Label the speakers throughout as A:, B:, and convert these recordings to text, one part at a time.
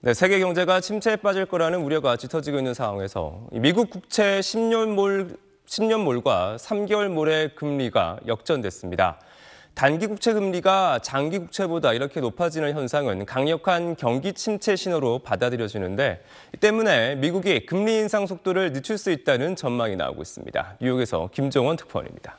A: 네, 세계 경제가 침체에 빠질 거라는 우려가 짙어지고 있는 상황에서 미국 국채 10년몰 10년몰과 3개월몰의 금리가 역전됐습니다. 단기 국채 금리가 장기 국채보다 이렇게 높아지는 현상은 강력한 경기 침체 신호로 받아들여지는데 때문에 미국이 금리 인상 속도를 늦출 수 있다는 전망이 나오고 있습니다. 뉴욕에서 김종원 특파원입니다.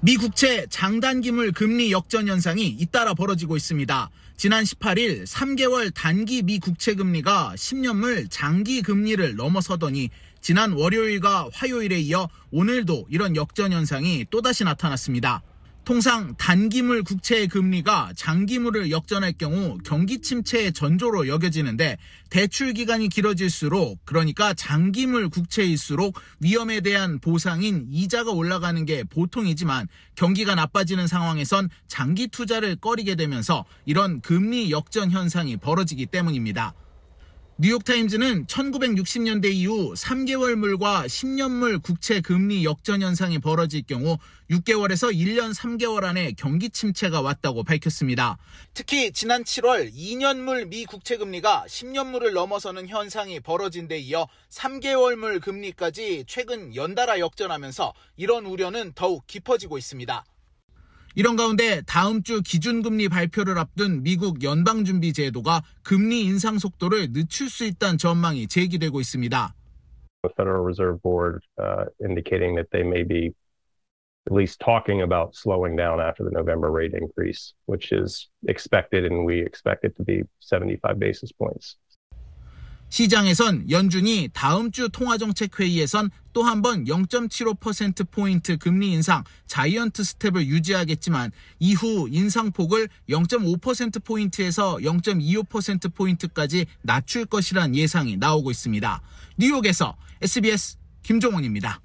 B: 미국채 장단기물 금리 역전 현상이 잇따라 벌어지고 있습니다. 지난 18일 3개월 단기 미 국채 금리가 10년물 장기 금리를 넘어서더니 지난 월요일과 화요일에 이어 오늘도 이런 역전 현상이 또다시 나타났습니다. 통상 단기물 국채의 금리가 장기물을 역전할 경우 경기 침체의 전조로 여겨지는데 대출 기간이 길어질수록 그러니까 장기물 국채일수록 위험에 대한 보상인 이자가 올라가는 게 보통이지만 경기가 나빠지는 상황에선 장기 투자를 꺼리게 되면서 이런 금리 역전 현상이 벌어지기 때문입니다. 뉴욕타임즈는 1960년대 이후 3개월물과 10년물 국채 금리 역전 현상이 벌어질 경우 6개월에서 1년 3개월 안에 경기 침체가 왔다고 밝혔습니다. 특히 지난 7월 2년물 미 국채 금리가 10년물을 넘어서는 현상이 벌어진 데 이어 3개월물 금리까지 최근 연달아 역전하면서 이런 우려는 더욱 깊어지고 있습니다. 이런 가운데 다음 주 기준금리 발표를 앞둔 미국 연방준비제도가 금리 인상 속도를 늦출 수 있다는 전망이 제기되고 있습니다.
C: The Federal Reserve Board uh, indicating that they may be at least talking about slowing down after the November rate increase, which is expected, and we expect it to be 75 basis points.
B: 시장에선 연준이 다음 주 통화정책회의에선 또 한 번 0.75%포인트 금리 인상 자이언트 스텝을 유지하겠지만 이후 인상폭을 0.5%포인트에서 0.25%포인트까지 낮출 것이란 예상이 나오고 있습니다. 뉴욕에서 SBS 김종원입니다.